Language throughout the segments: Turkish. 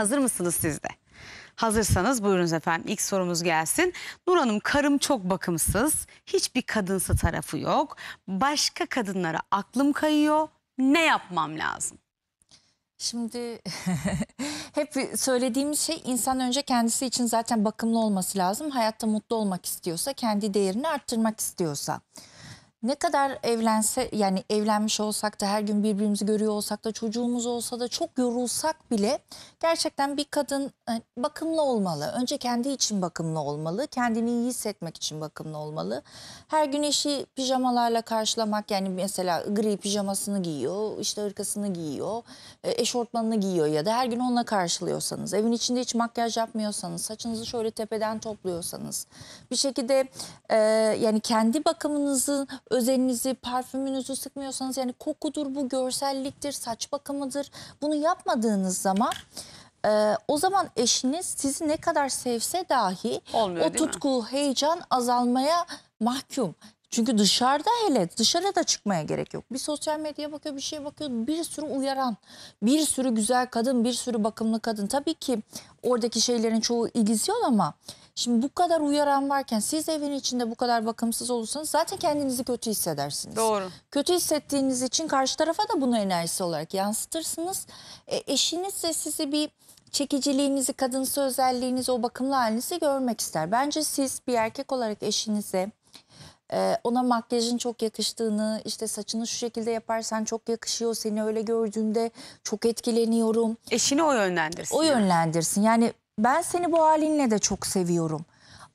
Hazır mısınız siz de? Hazırsanız buyurunuz efendim ilk sorumuz gelsin. Nur Hanım karım çok bakımsız. Hiçbir kadınsı tarafı yok. Başka kadınlara aklım kayıyor. Ne yapmam lazım? Şimdi hep söylediğimiz şey insan önce kendisi için zaten bakımlı olması lazım. Hayatta mutlu olmak istiyorsa, kendi değerini arttırmak istiyorsa ne kadar evlense yani evlenmiş olsak da her gün birbirimizi görüyor olsak da çocuğumuz olsa da çok yorulsak bile gerçekten bir kadın e, bakımlı olmalı. Önce kendi için bakımlı olmalı. Kendini iyi hissetmek için bakımlı olmalı. Her gün eşi pijamalarla karşılamak yani mesela gri pijamasını giyiyor, işte ırkasını giyiyor, e, eşortmanını giyiyor ya da her gün onunla karşılıyorsanız, evin içinde hiç makyaj yapmıyorsanız, saçınızı şöyle tepeden topluyorsanız bir şekilde e, yani kendi bakımınızı özelinizi, parfümünüzü sıkmıyorsanız yani kokudur bu, görselliktir, saç bakımıdır. Bunu yapmadığınız zaman e, o zaman eşiniz sizi ne kadar sevse dahi Olmuyor, o tutku, mi? heyecan azalmaya mahkum. Çünkü dışarıda hele dışarıda da çıkmaya gerek yok. Bir sosyal medyaya bakıyor bir şeye bakıyor bir sürü uyaran bir sürü güzel kadın bir sürü bakımlı kadın. Tabii ki oradaki şeylerin çoğu illüzyon ama Şimdi bu kadar uyaran varken siz evin içinde bu kadar bakımsız olursanız zaten kendinizi kötü hissedersiniz. Doğru. Kötü hissettiğiniz için karşı tarafa da bunu enerjisi olarak yansıtırsınız. E, eşiniz de sizi bir çekiciliğinizi, kadınsı özelliğinizi, o bakımlı halinizi görmek ister. Bence siz bir erkek olarak eşinize e, ona makyajın çok yakıştığını, işte saçını şu şekilde yaparsan çok yakışıyor, seni öyle gördüğünde çok etkileniyorum. Eşini o yönlendirsin. O yani. yönlendirsin. Yani ben seni bu halinle de çok seviyorum.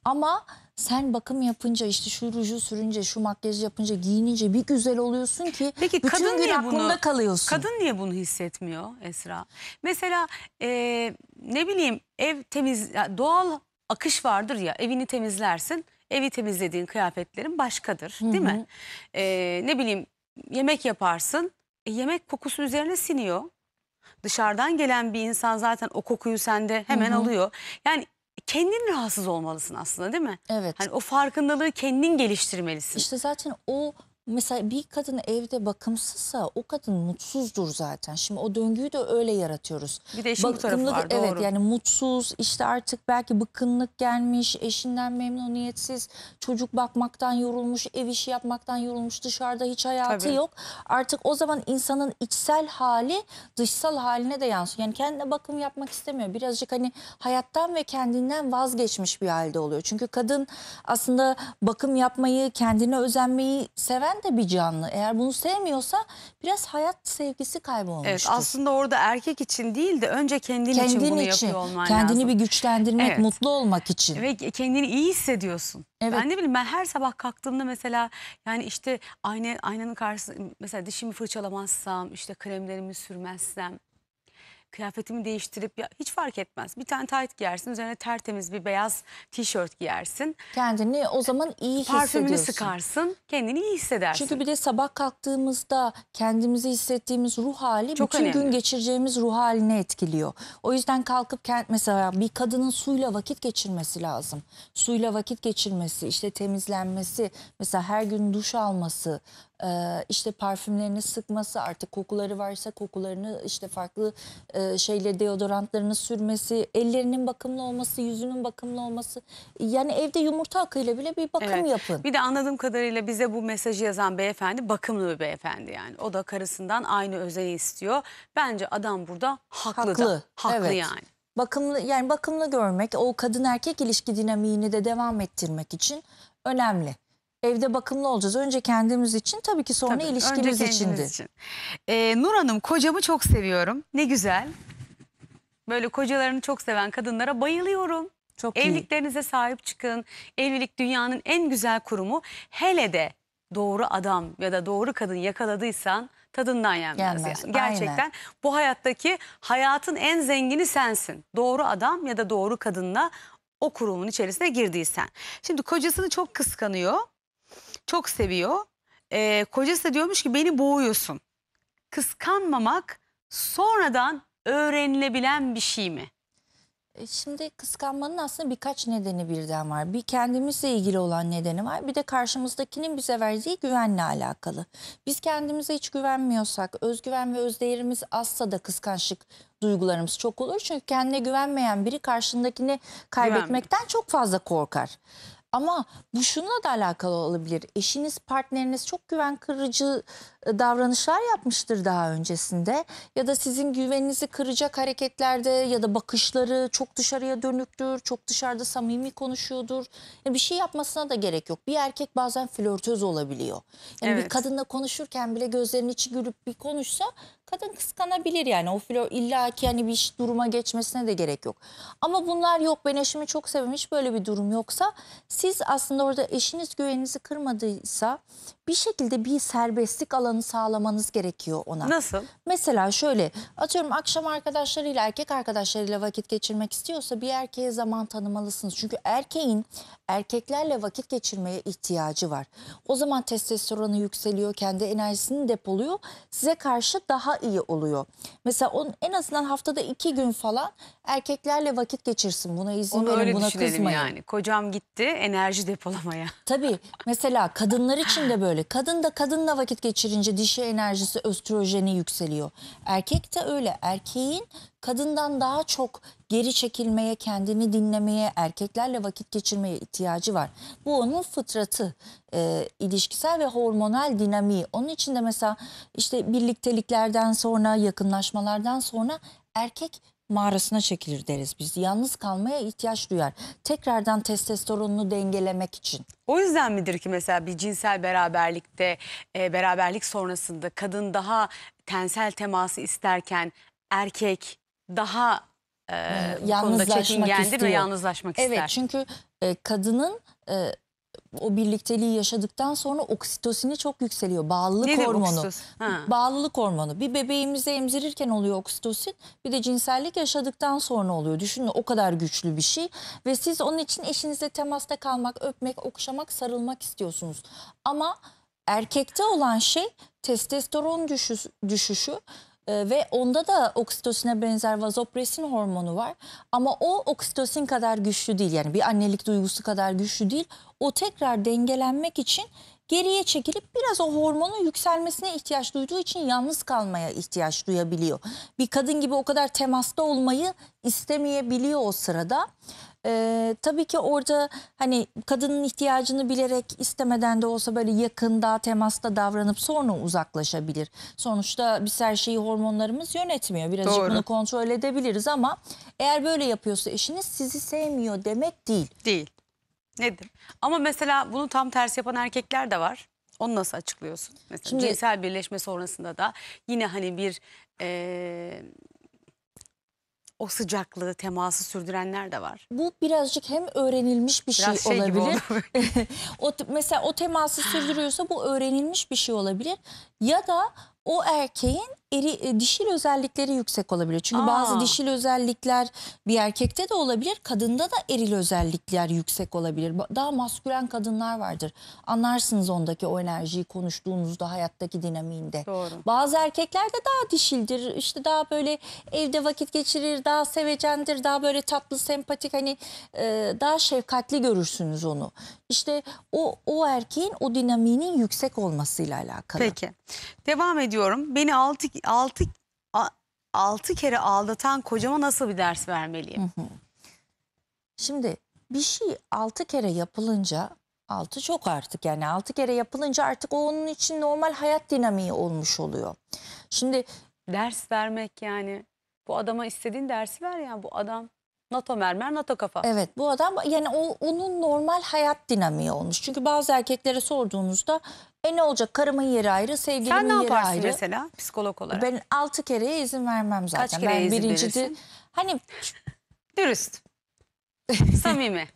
Ama sen bakım yapınca işte şu ruju sürünce şu makyajı yapınca giyinince bir güzel oluyorsun ki Peki, bütün kadın gün niye aklında bunu, kalıyorsun. Kadın niye bunu hissetmiyor Esra? Mesela e, ne bileyim ev temiz doğal akış vardır ya evini temizlersin evi temizlediğin kıyafetlerin başkadır Hı -hı. değil mi? E, ne bileyim yemek yaparsın e, yemek kokusu üzerine siniyor. Dışarıdan gelen bir insan zaten o kokuyu sende hemen Hı -hı. alıyor. Yani kendin rahatsız olmalısın aslında değil mi? Evet. Hani o farkındalığı kendin geliştirmelisin. İşte zaten o Mesela bir kadın evde bakımsızsa o kadın mutsuzdur zaten. Şimdi o döngüyü de öyle yaratıyoruz. Bir de işin bu tarafı var doğru. Evet yani mutsuz işte artık belki bıkkınlık gelmiş, eşinden memnuniyetsiz, çocuk bakmaktan yorulmuş, ev işi yapmaktan yorulmuş, dışarıda hiç hayatı Tabii. yok. Artık o zaman insanın içsel hali dışsal haline de yansıyor. Yani kendine bakım yapmak istemiyor. Birazcık hani hayattan ve kendinden vazgeçmiş bir halde oluyor. Çünkü kadın aslında bakım yapmayı, kendine özenmeyi seven seven de bir canlı. Eğer bunu sevmiyorsa biraz hayat sevgisi kaybolmuştur. Evet, aslında orada erkek için değil de önce kendin, kendin için bunu için, yapıyor olman kendini lazım. Kendini bir güçlendirmek, evet. mutlu olmak için. Ve kendini iyi hissediyorsun. Evet. Ben ne bileyim ben her sabah kalktığımda mesela yani işte ayna, aynanın karşısında mesela dişimi fırçalamazsam, işte kremlerimi sürmezsem kıyafetimi değiştirip ya, hiç fark etmez. Bir tane tayt giyersin, üzerine tertemiz bir beyaz tişört giyersin. Kendini o zaman iyi Parfümünü hissediyorsun. sıkarsın, kendini iyi hissedersin. Çünkü bir de sabah kalktığımızda kendimizi hissettiğimiz ruh hali Çok bütün önemli. gün geçireceğimiz ruh haline etkiliyor. O yüzden kalkıp kend, mesela bir kadının suyla vakit geçirmesi lazım. Suyla vakit geçirmesi, işte temizlenmesi, mesela her gün duş alması, e, işte parfümlerini sıkması artık kokuları varsa kokularını işte farklı e, şeyle deodorantlarını sürmesi ellerinin bakımlı olması yüzünün bakımlı olması yani evde yumurta akıyla bile bir bakım Evet. yapın. Bir de anladığım kadarıyla bize bu mesajı yazan beyefendi bakımlı bir beyefendi yani. O da karısından aynı özeni istiyor. Bence adam burada haklı, Haklı, da. Haklı evet. yani. Bakımlı yani bakımlı görmek o kadın erkek ilişki dinamiğini de devam ettirmek için önemli evde bakımlı olacağız. Önce kendimiz için tabii ki sonra tabii, ilişkimiz içindi. Için. Ee, Nur Hanım kocamı çok seviyorum. Ne güzel. Böyle kocalarını çok seven kadınlara bayılıyorum. Çok Evliliklerinize iyi. sahip çıkın. Evlilik dünyanın en güzel kurumu. Hele de doğru adam ya da doğru kadın yakaladıysan tadından yenmez. yenmez. Yani. Gerçekten Aynen. bu hayattaki hayatın en zengini sensin. Doğru adam ya da doğru kadınla o kurumun içerisine girdiysen. Şimdi kocasını çok kıskanıyor. Çok seviyor. Ee, kocası da diyormuş ki beni boğuyorsun. Kıskanmamak sonradan öğrenilebilen bir şey mi? E, şimdi kıskanmanın aslında birkaç nedeni birden var. Bir kendimizle ilgili olan nedeni var. Bir de karşımızdakinin bize verdiği güvenle alakalı. Biz kendimize hiç güvenmiyorsak, özgüven ve özdeğerimiz azsa da kıskançlık duygularımız çok olur. Çünkü kendine güvenmeyen biri karşındakini kaybetmekten çok fazla korkar. Ama bu şununla da alakalı olabilir. Eşiniz, partneriniz çok güven kırıcı davranışlar yapmıştır daha öncesinde ya da sizin güveninizi kıracak hareketlerde ya da bakışları çok dışarıya dönüktür, çok dışarıda samimi konuşuyordur. Yani bir şey yapmasına da gerek yok. Bir erkek bazen flörtöz olabiliyor. Yani evet. bir kadınla konuşurken bile gözlerinin içi gülüp bir konuşsa kadın kıskanabilir yani o flör illa ki yani bir duruma geçmesine de gerek yok. Ama bunlar yok ben eşimi çok sevmiş böyle bir durum yoksa siz aslında orada eşiniz güveninizi kırmadıysa bir şekilde bir serbestlik alanı alanı sağlamanız gerekiyor ona. Nasıl? Mesela şöyle atıyorum akşam arkadaşlarıyla erkek arkadaşlarıyla vakit geçirmek istiyorsa bir erkeğe zaman tanımalısınız. Çünkü erkeğin erkeklerle vakit geçirmeye ihtiyacı var. O zaman testosteronu yükseliyor, kendi enerjisini depoluyor. Size karşı daha iyi oluyor. Mesela on, en azından haftada iki gün falan erkeklerle vakit geçirsin. Buna izin Onu verin, buna kızmayın. yani. Kocam gitti enerji depolamaya. Tabii. Mesela kadınlar için de böyle. Kadın da kadınla vakit geçirince önce dişi enerjisi östrojeni yükseliyor. Erkek de öyle. Erkeğin kadından daha çok geri çekilmeye, kendini dinlemeye, erkeklerle vakit geçirmeye ihtiyacı var. Bu onun fıtratı, e, ilişkisel ve hormonal dinamiği. Onun için de mesela işte birlikteliklerden sonra, yakınlaşmalardan sonra erkek mağarasına çekilir deriz biz. Yalnız kalmaya ihtiyaç duyar. Tekrardan testosteronunu dengelemek için. O yüzden midir ki mesela bir cinsel beraberlikte, e, beraberlik sonrasında kadın daha tensel teması isterken erkek daha e, bu konuda yalnızlaşmak çekingendir ve istiyor. yalnızlaşmak ister. Evet çünkü e, kadının e, o birlikteliği yaşadıktan sonra oksitosini çok yükseliyor. Bağlılık Nedir hormonu. oksitosin? Ha. Bağlılık hormonu. Bir bebeğimizi emzirirken oluyor oksitosin. Bir de cinsellik yaşadıktan sonra oluyor. Düşünün o kadar güçlü bir şey. Ve siz onun için eşinizle temasta kalmak, öpmek, okşamak, sarılmak istiyorsunuz. Ama erkekte olan şey testosteron düşüş- düşüşü ee, ve onda da oksitosine benzer vazopresin hormonu var. Ama o oksitosin kadar güçlü değil. Yani bir annelik duygusu kadar güçlü değil. O tekrar dengelenmek için geriye çekilip biraz o hormonun yükselmesine ihtiyaç duyduğu için yalnız kalmaya ihtiyaç duyabiliyor. Bir kadın gibi o kadar temasta olmayı istemeyebiliyor o sırada. Ee, tabii ki orada hani kadının ihtiyacını bilerek istemeden de olsa böyle yakında temasta davranıp sonra uzaklaşabilir. Sonuçta biz her şeyi hormonlarımız yönetmiyor. Birazcık Doğru. bunu kontrol edebiliriz ama eğer böyle yapıyorsa eşiniz sizi sevmiyor demek değil. Değil. Nedir? Ama mesela bunu tam tersi yapan erkekler de var. Onu nasıl açıklıyorsun? Mesela Şimdi, cinsel birleşme sonrasında da yine hani bir... Ee, o sıcaklığı, teması sürdürenler de var. Bu birazcık hem öğrenilmiş bir Biraz şey, şey olabilir. o, mesela o teması sürdürüyorsa bu öğrenilmiş bir şey olabilir. Ya da o erkeğin eri, e, dişil özellikleri yüksek olabilir. Çünkü Aa. bazı dişil özellikler bir erkekte de olabilir. Kadında da eril özellikler yüksek olabilir. Daha maskülen kadınlar vardır. Anlarsınız ondaki o enerjiyi konuştuğunuzda hayattaki dinamiğinde. Doğru. Bazı erkekler de daha dişildir. İşte daha böyle evde vakit geçirir, daha sevecendir, daha böyle tatlı, sempatik hani e, daha şefkatli görürsünüz onu. İşte o o erkeğin o dinamiğinin yüksek olmasıyla alakalı. Peki. Devam ediyor ediyorum. Beni 6 6 6 kere aldatan kocama nasıl bir ders vermeliyim? Şimdi bir şey 6 kere yapılınca 6 çok artık yani 6 kere yapılınca artık o onun için normal hayat dinamiği olmuş oluyor. Şimdi ders vermek yani bu adama istediğin dersi ver ya yani. bu adam NATO mermer, NATO kafa. Evet bu adam yani o onun normal hayat dinamiği olmuş. Çünkü bazı erkeklere sorduğunuzda e ne olacak karımın yeri ayrı, sevgilimin Sen ne yeri yaparsın ayrı. mesela psikolog olarak? Ben altı kereye izin vermem zaten. Kaç kereye ben izin birincide- verirsin? Hani Dürüst. Samimi.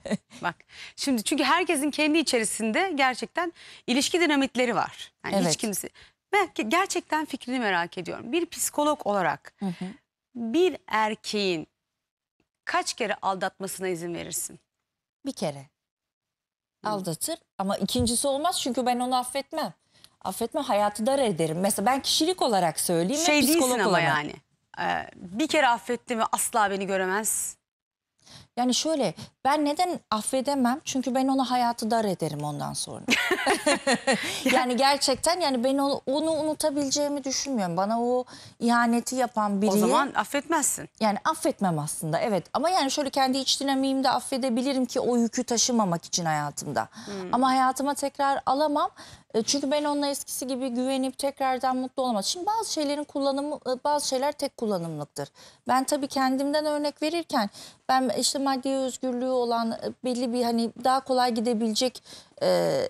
Bak şimdi çünkü herkesin kendi içerisinde gerçekten ilişki dinamitleri var. Yani Evet. Hiç kimse. Ben gerçekten fikrini merak ediyorum. Bir psikolog olarak bir erkeğin kaç kere aldatmasına izin verirsin? Bir kere. Aldatır ama ikincisi olmaz çünkü ben onu affetmem. Affetme hayatı dar ederim. Mesela ben kişilik olarak söyleyeyim. Şey psikolog değilsin ama olarak. yani. Ee, bir kere affetti mi asla beni göremez. Yani şöyle ben neden affedemem? Çünkü ben ona hayatı dar ederim ondan sonra. yani gerçekten yani ben onu, unutabileceğimi düşünmüyorum. Bana o ihaneti yapan biri. O zaman affetmezsin. Yani affetmem aslında evet. Ama yani şöyle kendi iç dinamiğimde affedebilirim ki o yükü taşımamak için hayatımda. Hmm. Ama hayatıma tekrar alamam. E, çünkü ben onunla eskisi gibi güvenip tekrardan mutlu olamaz. Şimdi bazı şeylerin kullanımı, e, bazı şeyler tek kullanımlıktır. Ben tabii kendimden örnek verirken ben işte maddi özgürlüğü olan e, belli bir hani daha kolay gidebilecek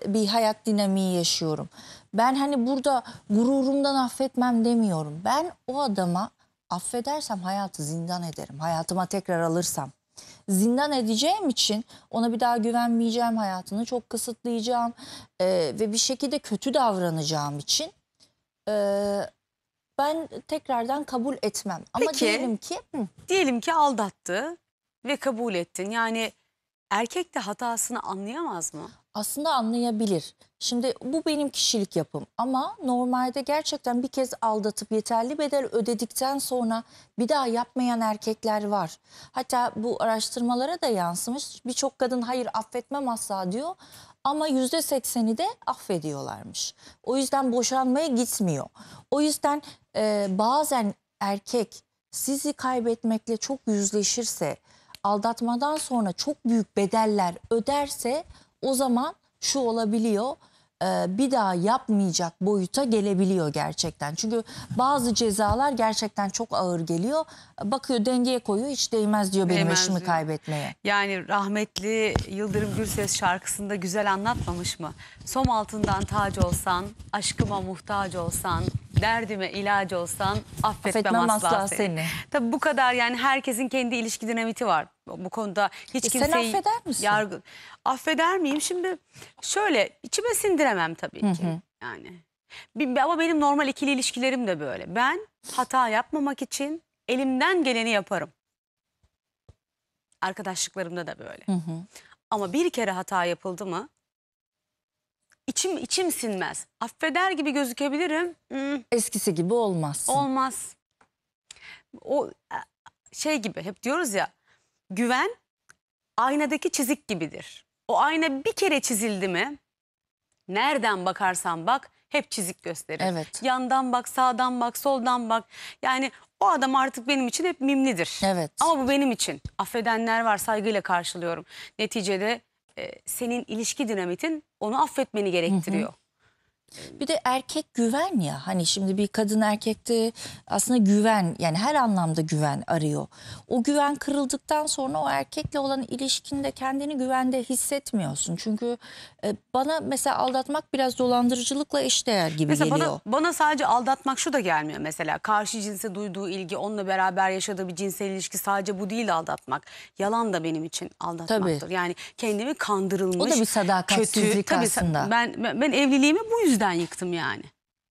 bir hayat dinamiği yaşıyorum. Ben hani burada gururumdan affetmem demiyorum. Ben o adama affedersem hayatı zindan ederim. Hayatıma tekrar alırsam zindan edeceğim için ona bir daha güvenmeyeceğim hayatını çok kısıtlayacağım e, ve bir şekilde kötü davranacağım için e, ben tekrardan kabul etmem. Ama Peki, diyelim ki hı. diyelim ki aldattı ve kabul ettin. Yani erkek de hatasını anlayamaz mı? Aslında anlayabilir. Şimdi bu benim kişilik yapım ama normalde gerçekten bir kez aldatıp yeterli bedel ödedikten sonra bir daha yapmayan erkekler var. Hatta bu araştırmalara da yansımış birçok kadın hayır affetmem asla diyor ama yüzde sekseni de affediyorlarmış. O yüzden boşanmaya gitmiyor. O yüzden e, bazen erkek sizi kaybetmekle çok yüzleşirse aldatmadan sonra çok büyük bedeller öderse o zaman şu olabiliyor bir daha yapmayacak boyuta gelebiliyor gerçekten. Çünkü bazı cezalar gerçekten çok ağır geliyor. Bakıyor dengeye koyuyor hiç değmez diyor benim Değmez eşimi diyor. kaybetmeye. Yani rahmetli Yıldırım Gürses şarkısında güzel anlatmamış mı? Som altından tac olsan, aşkıma muhtaç olsan, Derdime ilacı olsan affetmem, affetmem asla, asla seni. seni. Tabii bu kadar yani herkesin kendi ilişki dinamiti var. Bu konuda hiç e Sen affeder misin? Yargı... Affeder miyim? Şimdi şöyle içime sindiremem tabii ki. Hı hı. Yani. Ama benim normal ikili ilişkilerim de böyle. Ben hata yapmamak için elimden geleni yaparım. Arkadaşlıklarımda da böyle. Hı hı. Ama bir kere hata yapıldı mı İçim, içim sinmez. Affeder gibi gözükebilirim. Hmm, Eskisi gibi olmaz. olmaz. O e, şey gibi hep diyoruz ya güven aynadaki çizik gibidir. O ayna bir kere çizildi mi nereden bakarsan bak hep çizik gösterir. Evet. Yandan bak, sağdan bak, soldan bak. Yani o adam artık benim için hep mimlidir. Evet. Ama bu benim için. Affedenler var saygıyla karşılıyorum. Neticede e, senin ilişki dinamitin onu affetmeni gerektiriyor. hı. Bir de erkek güven ya hani şimdi bir kadın erkekte aslında güven yani her anlamda güven arıyor. O güven kırıldıktan sonra o erkekle olan ilişkinde kendini güvende hissetmiyorsun. Çünkü e, bana mesela aldatmak biraz dolandırıcılıkla eşdeğer gibi mesela geliyor. Bana, bana sadece aldatmak şu da gelmiyor mesela karşı cinse duyduğu ilgi onunla beraber yaşadığı bir cinsel ilişki sadece bu değil aldatmak. Yalan da benim için aldatmaktır. Tabii. Yani kendimi kandırılmış. O da bir sadakatsizlik kötü, tabii, aslında. Ben, ben, ben evliliğimi bu yüzden yüzden yıktım yani.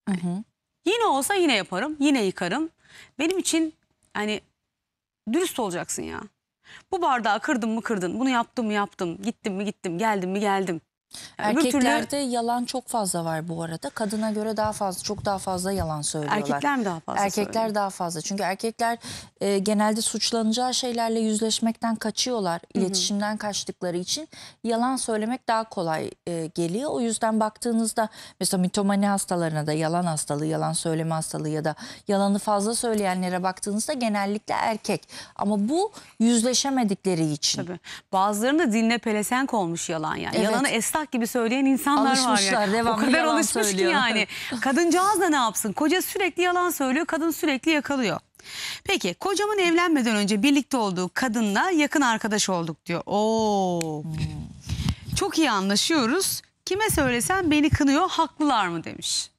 Hı hı. Yine olsa yine yaparım, yine yıkarım. Benim için hani dürüst olacaksın ya. Bu bardağı kırdım mı kırdın? bunu yaptım mı yaptım, gittim mi gittim, geldim mi geldim. Erkeklerde türlü... yalan çok fazla var bu arada. Kadına göre daha fazla, çok daha fazla yalan söylüyorlar. Erkekler mi daha fazla Erkekler söylüyor? daha fazla. Çünkü erkekler e, genelde suçlanacağı şeylerle yüzleşmekten kaçıyorlar. İletişimden Hı -hı. kaçtıkları için yalan söylemek daha kolay e, geliyor. O yüzden baktığınızda mesela mitomani hastalarına da yalan hastalığı, yalan söyleme hastalığı ya da yalanı fazla söyleyenlere baktığınızda genellikle erkek. Ama bu yüzleşemedikleri için. Tabii. Bazılarında dinle pelesenk olmuş yalan yani. Evet. Yalanı esnaf yasak gibi söyleyen insanlar Alışmışlar, var ya. devamlı o kadar yalan alışmış söylüyor. ki yani. Kadıncağız da ne yapsın? Koca sürekli yalan söylüyor, kadın sürekli yakalıyor. Peki kocamın evlenmeden önce birlikte olduğu kadınla yakın arkadaş olduk diyor. Oo. Çok iyi anlaşıyoruz. Kime söylesen beni kınıyor, haklılar mı demiş.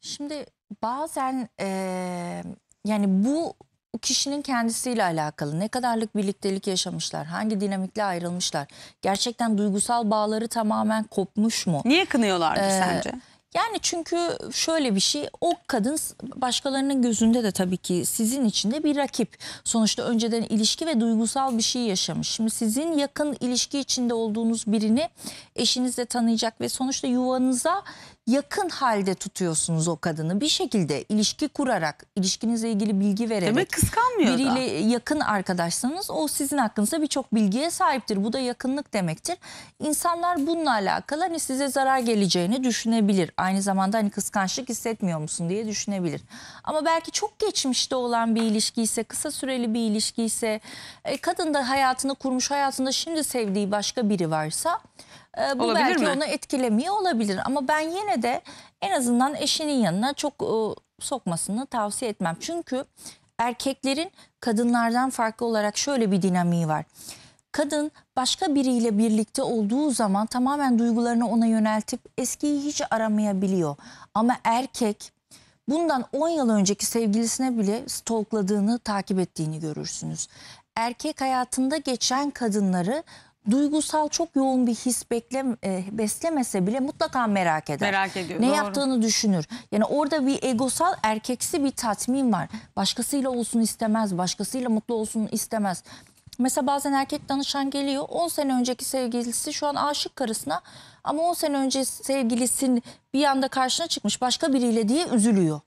Şimdi bazen eee, yani bu o kişinin kendisiyle alakalı. Ne kadarlık birliktelik yaşamışlar, hangi dinamikle ayrılmışlar, gerçekten duygusal bağları tamamen kopmuş mu? Niye kınıyorlardı ee, sence? Yani çünkü şöyle bir şey o kadın başkalarının gözünde de tabii ki sizin için de bir rakip. Sonuçta önceden ilişki ve duygusal bir şey yaşamış. Şimdi sizin yakın ilişki içinde olduğunuz birini eşinizle tanıyacak ve sonuçta yuvanıza yakın halde tutuyorsunuz o kadını. Bir şekilde ilişki kurarak, ilişkinizle ilgili bilgi vererek. Demek kıskanmıyor Biriyle da. yakın arkadaşsanız o sizin hakkınızda birçok bilgiye sahiptir. Bu da yakınlık demektir. İnsanlar bununla alakalı hani size zarar geleceğini düşünebilir. Aynı zamanda hani kıskançlık hissetmiyor musun diye düşünebilir. Ama belki çok geçmişte olan bir ilişki ise, kısa süreli bir ilişki ise, e, kadın da hayatını kurmuş, hayatında şimdi sevdiği başka biri varsa e, bu olabilir belki mi? onu etkilemiyor olabilir ama ben yine de en azından eşinin yanına çok e, sokmasını tavsiye etmem. Çünkü erkeklerin kadınlardan farklı olarak şöyle bir dinamiği var. Kadın başka biriyle birlikte olduğu zaman tamamen duygularını ona yöneltip eskiyi hiç aramayabiliyor. Ama erkek bundan 10 yıl önceki sevgilisine bile stalkladığını, takip ettiğini görürsünüz. Erkek hayatında geçen kadınları duygusal çok yoğun bir his beklem, e, beslemese bile mutlaka merak eder. Merak ediyor. Ne doğru. yaptığını düşünür. Yani orada bir egosal erkeksi bir tatmin var. Başkasıyla olsun istemez, başkasıyla mutlu olsun istemez. Mesela bazen erkek danışan geliyor 10 sene önceki sevgilisi şu an aşık karısına ama 10 sene önce sevgilisin bir anda karşına çıkmış başka biriyle diye üzülüyor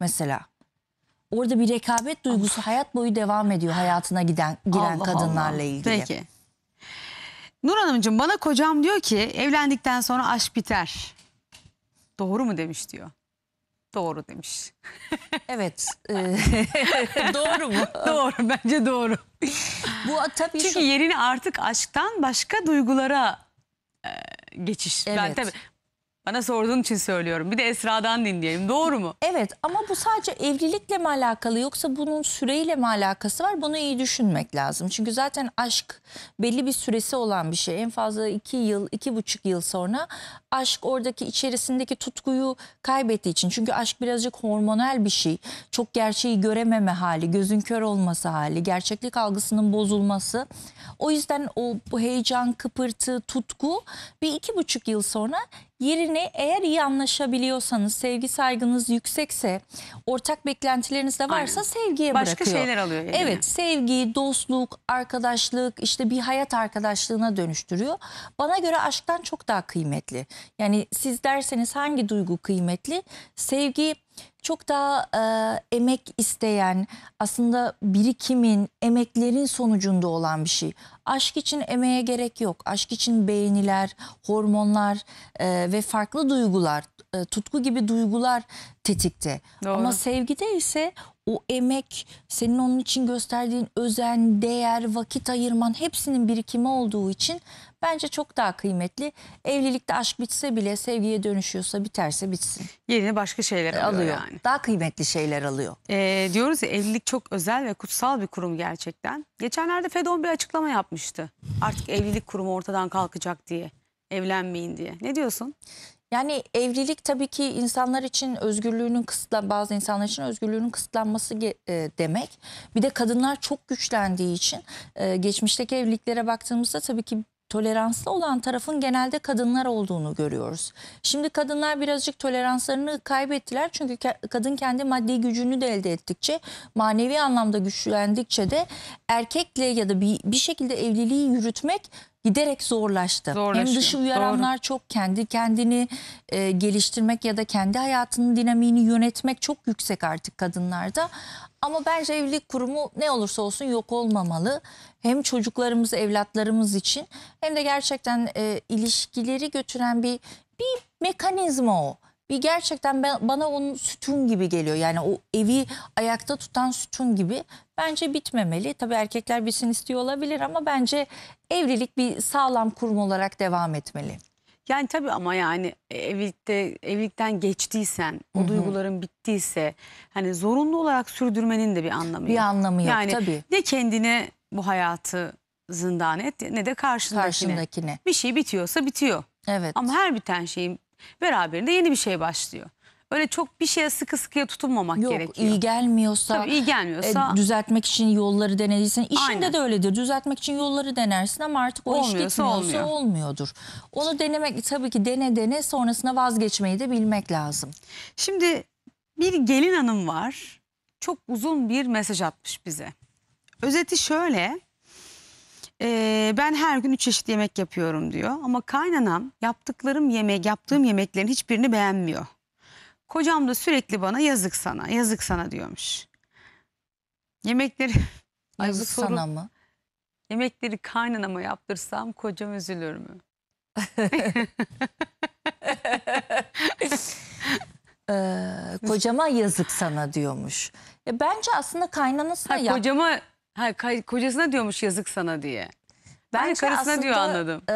mesela. Orada bir rekabet duygusu Allah. hayat boyu devam ediyor hayatına giden giren Allah kadınlarla Allah. ilgili. Peki. Nur Hanımcığım bana kocam diyor ki evlendikten sonra aşk biter. Doğru mu demiş diyor. Doğru demiş. Evet. e, doğru mu? doğru bence doğru. Bu tabii Çünkü şu... yerini artık aşktan başka duygulara e, geçiş. Evet. Ben tabii bana sorduğun için söylüyorum. Bir de Esra'dan dinleyelim. Doğru mu? Evet ama bu sadece evlilikle mi alakalı yoksa bunun süreyle mi alakası var? Bunu iyi düşünmek lazım. Çünkü zaten aşk belli bir süresi olan bir şey. En fazla iki yıl, iki buçuk yıl sonra aşk oradaki içerisindeki tutkuyu kaybettiği için. Çünkü aşk birazcık hormonal bir şey. Çok gerçeği görememe hali, gözün kör olması hali, gerçeklik algısının bozulması. O yüzden o bu heyecan, kıpırtı, tutku bir iki buçuk yıl sonra Yerine eğer iyi anlaşabiliyorsanız, sevgi saygınız yüksekse, ortak beklentileriniz de varsa Aynen. sevgiye Başka bırakıyor. Başka şeyler alıyor. Yerine. Evet, sevgi, dostluk, arkadaşlık, işte bir hayat arkadaşlığına dönüştürüyor. Bana göre aşktan çok daha kıymetli. Yani siz derseniz hangi duygu kıymetli? Sevgi çok daha e, emek isteyen aslında birikimin, emeklerin sonucunda olan bir şey. Aşk için emeğe gerek yok. Aşk için beğeniler, hormonlar e, ve farklı duygular, e, tutku gibi duygular tetikte. Doğru. Ama sevgide ise o emek, senin onun için gösterdiğin özen, değer, vakit ayırman hepsinin birikimi olduğu için bence çok daha kıymetli. Evlilikte aşk bitse bile sevgiye dönüşüyorsa biterse bitsin. Yerini başka şeyler e, alıyor, alıyor. yani. Daha kıymetli şeyler alıyor. Ee, diyoruz ya evlilik çok özel ve kutsal bir kurum gerçekten. Geçenlerde Fedon bir açıklama yapmıştı. Artık evlilik kurumu ortadan kalkacak diye. Evlenmeyin diye. Ne diyorsun? Yani evlilik tabii ki insanlar için özgürlüğünün kısıtlan bazı insanlar için özgürlüğünün kısıtlanması e, demek. Bir de kadınlar çok güçlendiği için e, geçmişteki evliliklere baktığımızda tabii ki toleranslı olan tarafın genelde kadınlar olduğunu görüyoruz. Şimdi kadınlar birazcık toleranslarını kaybettiler çünkü kadın kendi maddi gücünü de elde ettikçe, manevi anlamda güçlendikçe de erkekle ya da bir, bir şekilde evliliği yürütmek giderek zorlaştı. Hem dışı uyaranlar doğru. çok kendi kendini e, geliştirmek ya da kendi hayatının dinamiğini yönetmek çok yüksek artık kadınlarda. Ama bence evlilik kurumu ne olursa olsun yok olmamalı. Hem çocuklarımız, evlatlarımız için hem de gerçekten e, ilişkileri götüren bir bir mekanizma o bir gerçekten ben, bana onun sütun gibi geliyor. Yani o evi ayakta tutan sütun gibi bence bitmemeli. Tabii erkekler bilsin istiyor olabilir ama bence evlilik bir sağlam kurum olarak devam etmeli. Yani tabii ama yani evlilikte evlilikten geçtiysen, o Hı -hı. duyguların bittiyse hani zorunlu olarak sürdürmenin de bir anlamı bir yok. Bir anlamı yok yani tabii. Ne kendine bu hayatı zindan et ne de karşındakine. karşındakine. Bir şey bitiyorsa bitiyor. Evet. Ama her biten şeyin Beraberinde yeni bir şey başlıyor. Öyle çok bir şeye sıkı sıkıya tutunmamak Yok, gerekiyor. Yok iyi gelmiyorsa, Tabii iyi gelmiyorsa e, düzeltmek için yolları denediysen işinde aynen. de öyledir. Düzeltmek için yolları denersin ama artık o olmuyorsa, iş gitmiyorsa olmuyor. olmuyordur. Onu denemek tabii ki dene dene sonrasında vazgeçmeyi de bilmek lazım. Şimdi bir gelin hanım var. Çok uzun bir mesaj atmış bize. Özeti şöyle e, ben her gün üç çeşit yemek yapıyorum diyor. Ama kaynanam yaptıklarım yemek, yaptığım yemeklerin hiçbirini beğenmiyor. Kocam da sürekli bana yazık sana, yazık sana diyormuş. Yemekleri... Yazık soru, sana mı? Yemekleri kaynanama yaptırsam kocam üzülür mü? ee, kocama yazık sana diyormuş. Ya bence aslında kaynanasına... Ha, yap... Ha, kocasına diyormuş yazık sana diye. Ben Bence karısına diyor anladım. e,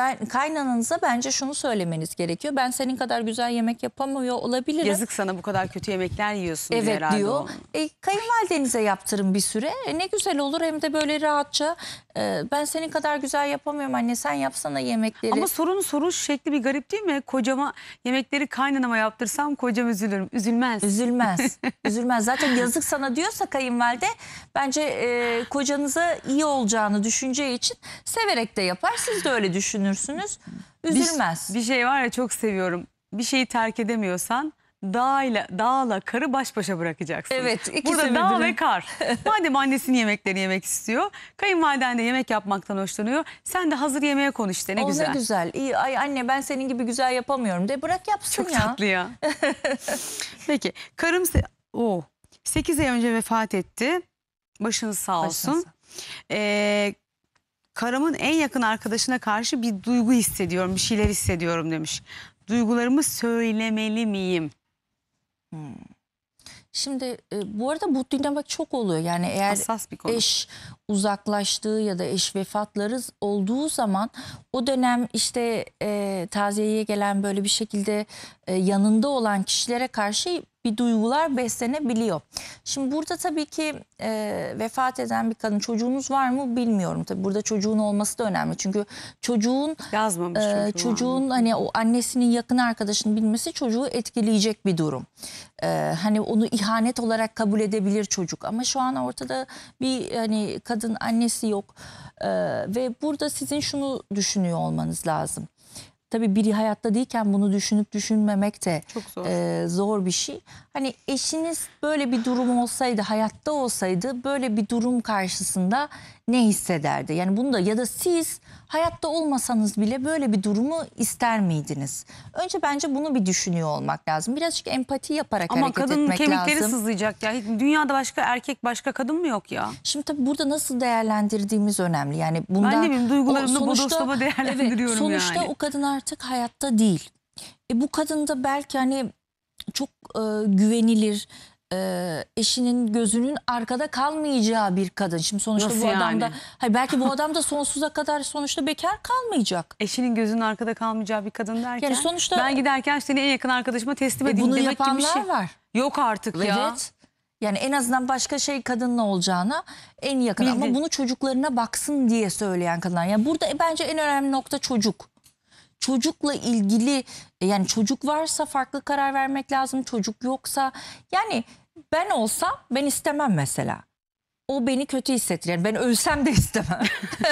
ben kaynanınıza bence şunu söylemeniz gerekiyor. Ben senin kadar güzel yemek yapamıyor olabilirim. Yazık sana bu kadar kötü yemekler yiyorsun evet, herhalde. Evet diyor. E, kayınvalidenize yaptırın bir süre. E, ne güzel olur hem de böyle rahatça. E, ben senin kadar güzel yapamıyorum anne sen yapsana yemekleri. Ama sorun soruş şekli bir garip değil mi? Kocama yemekleri kaynanama yaptırsam kocam üzülürüm. Üzülmez. Üzülmez. Üzülmez. Zaten yazık sana diyorsa kayınvalide bence e, kocanıza iyi olacağını düşüneceği için severek de yapar. Siz de öyle düşünün düşünürsünüz. Üzülmez. Bir, bir şey var ya çok seviyorum. Bir şeyi terk edemiyorsan dağla, dağla karı baş başa bırakacaksın. Evet. Burada dağ ve kar. Madem annesinin yemeklerini yemek istiyor. Kayınvaliden de yemek yapmaktan hoşlanıyor. Sen de hazır yemeğe konuş işte ne o güzel. O ne güzel. İyi, ay anne ben senin gibi güzel yapamıyorum de bırak yapsın Çok ya. Çok tatlı ya. Peki karım o 8 ay önce vefat etti. Başınız sağ olsun. Başınız. Ee, Karamın en yakın arkadaşına karşı bir duygu hissediyorum, bir şeyler hissediyorum demiş. Duygularımı söylemeli miyim? Hmm. Şimdi e, bu arada bu dinamik çok oluyor. Yani eğer eş uzaklaştığı ya da eş vefatları olduğu zaman o dönem işte e, taziyeye gelen böyle bir şekilde e, yanında olan kişilere karşı bir duygular beslenebiliyor. Şimdi burada tabii ki e, vefat eden bir kadın çocuğunuz var mı bilmiyorum. Tabii burada çocuğun olması da önemli. Çünkü çocuğun yazmamış e, çocuğun var. hani o annesinin yakın arkadaşını bilmesi çocuğu etkileyecek bir durum. E, hani onu ihanet olarak kabul edebilir çocuk ama şu an ortada bir hani kadın annesi yok. E, ve burada sizin şunu düşünüyor olmanız lazım. Tabii biri hayatta değilken bunu düşünüp düşünmemek de Çok zor. E, zor bir şey. Hani eşiniz böyle bir durum olsaydı, hayatta olsaydı böyle bir durum karşısında ne hissederdi? Yani bunu da ya da siz hayatta olmasanız bile böyle bir durumu ister miydiniz? Önce bence bunu bir düşünüyor olmak lazım. Birazcık empati yaparak Ama hareket etmek lazım. Ama kadının kemikleri sızlayacak ya. Dünyada başka erkek başka kadın mı yok ya? Şimdi tabii burada nasıl değerlendirdiğimiz önemli. Yani bundan ben ne bileyim duygularımı sonuçta, değerlendiriyorum evet, sonuçta yani. o kadın artık hayatta değil. E bu kadın da belki hani çok e, güvenilir, e, eşinin gözünün arkada kalmayacağı bir kadın. Şimdi sonuçta Nasıl bu adam da hayır, belki bu adam da sonsuza kadar sonuçta bekar kalmayacak. Eşinin gözünün arkada kalmayacağı bir kadın derken Yani sonuçta- ben giderken seni en yakın arkadaşıma teslim E, edeyim bunu demek gibi bir şey. var. Yok artık ya. Yani en azından başka şey kadınla olacağına en yakın Bildi. ama bunu çocuklarına baksın diye söyleyen kadınlar. Yani burada e, bence en önemli nokta çocuk. Çocukla ilgili e, yani çocuk varsa farklı karar vermek lazım. Çocuk yoksa yani ben olsam ben istemem mesela. O beni kötü hissettirir. Yani ben ölsem de istemem.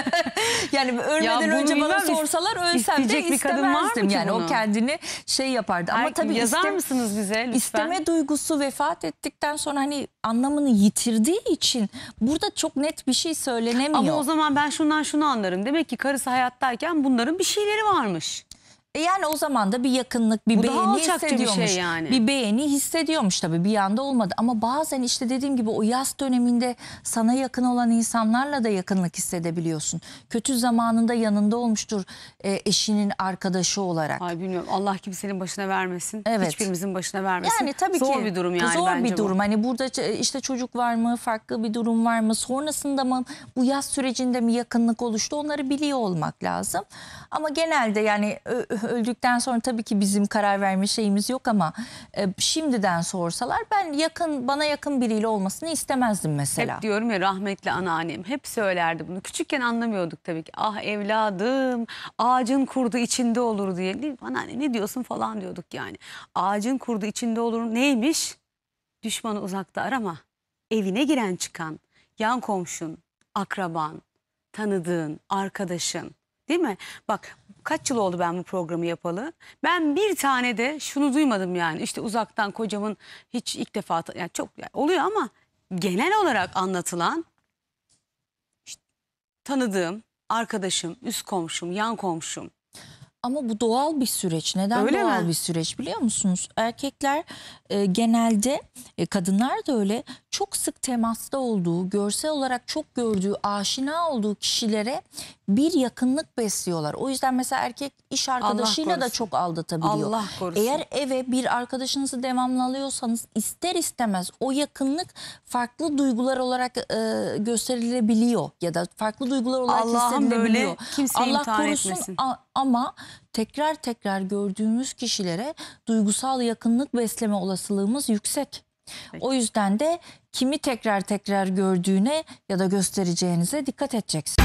yani ölmeden bunu önce bana sorsalar ölsem de isteyecek bir kadın var mı yani bunu? o kendini şey yapardı. Ama Ama tabii yazar istem- mısınız bize lütfen? İsteme duygusu vefat ettikten sonra hani anlamını yitirdiği için burada çok net bir şey söylenemiyor. Ama o zaman ben şundan şunu anlarım. Demek ki karısı hayattayken bunların bir şeyleri varmış. E yani o zaman da bir yakınlık, bir Bu beğeni daha bir şey hissediyormuş. yani. Bir beğeni hissediyormuş tabii bir yanda olmadı. Ama bazen işte dediğim gibi o yaz döneminde sana yakın olan insanlarla da yakınlık hissedebiliyorsun. Kötü zamanında yanında olmuştur e, eşinin arkadaşı olarak. Ay bilmiyorum Allah senin başına vermesin. Evet. Hiçbirimizin başına vermesin. Yani tabii Zor ki. bir durum yani Zor bence bir bu. durum. Hani burada e, işte çocuk var mı, farklı bir durum var mı, sonrasında mı bu yaz sürecinde mi yakınlık oluştu onları biliyor olmak lazım. Ama genelde yani öldükten sonra tabii ki bizim karar verme şeyimiz yok ama e, şimdiden sorsalar ben yakın bana yakın biriyle olmasını istemezdim mesela. Hep diyorum ya rahmetli anneannem hep söylerdi bunu. Küçükken anlamıyorduk tabii ki. Ah evladım ağacın kurdu içinde olur diye. Değil, anneanne ne diyorsun falan diyorduk yani. Ağacın kurdu içinde olur neymiş? Düşmanı uzakta arama. Evine giren çıkan, yan komşun, akraban, tanıdığın, arkadaşın. Değil mi? Bak kaç yıl oldu ben bu programı yapalı. Ben bir tane de şunu duymadım yani. İşte uzaktan kocamın hiç ilk defa yani çok yani oluyor ama genel olarak anlatılan işte, tanıdığım arkadaşım, üst komşum, yan komşum ama bu doğal bir süreç. Neden öyle doğal mi? bir süreç biliyor musunuz? Erkekler e, genelde e, kadınlar da öyle çok sık temasta olduğu, görsel olarak çok gördüğü, aşina olduğu kişilere bir yakınlık besliyorlar. O yüzden mesela erkek iş arkadaşıyla da çok aldatabiliyor. Allah korusun. Eğer eve bir arkadaşınızı devamlı alıyorsanız ister istemez o yakınlık farklı duygular olarak e, gösterilebiliyor ya da farklı duygular olarak Allah'ım böyle hissedilebiliyor. kimseyi Allah korusun etmesin. ama tekrar tekrar gördüğümüz kişilere duygusal yakınlık besleme olasılığımız yüksek. Peki. O yüzden de kimi tekrar tekrar gördüğüne ya da göstereceğinize dikkat edeceksin.